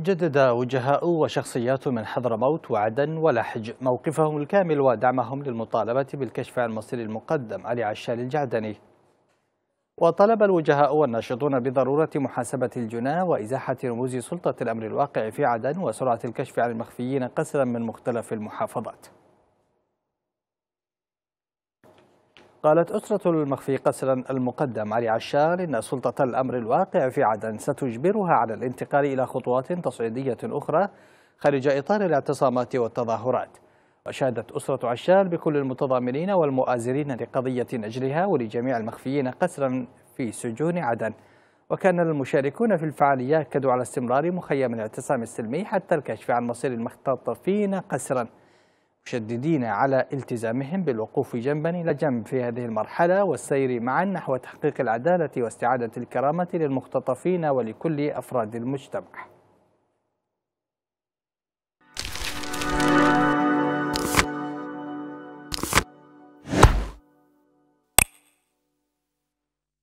جدد وجهاء وشخصيات من حضرموت وعدن ولحج موقفهم الكامل ودعمهم للمطالبة بالكشف عن مصير المقدم علي عشال الجعدني وطلب الوجهاء والناشطون بضرورة محاسبة الجناة وإزاحة رموز سلطة الأمر الواقع في عدن وسرعة الكشف عن المخفيين قسرا من مختلف المحافظات قالت أسرة المخفي قسرا المقدم علي عشار إن سلطة الأمر الواقع في عدن ستجبرها على الانتقال إلى خطوات تصعيدية أخرى خارج إطار الاعتصامات والتظاهرات وشهدت أسرة عشار بكل المتضامنين والمؤازرين لقضية نجلها ولجميع المخفيين قسرا في سجون عدن وكان المشاركون في الفعالية أكدوا على استمرار مخيم الاعتصام السلمي حتى الكشف عن مصير المختطفين قسراً مشددين على التزامهم بالوقوف جنبا إلى جنب في هذه المرحلة والسير معا نحو تحقيق العدالة واستعادة الكرامة للمختطفين ولكل أفراد المجتمع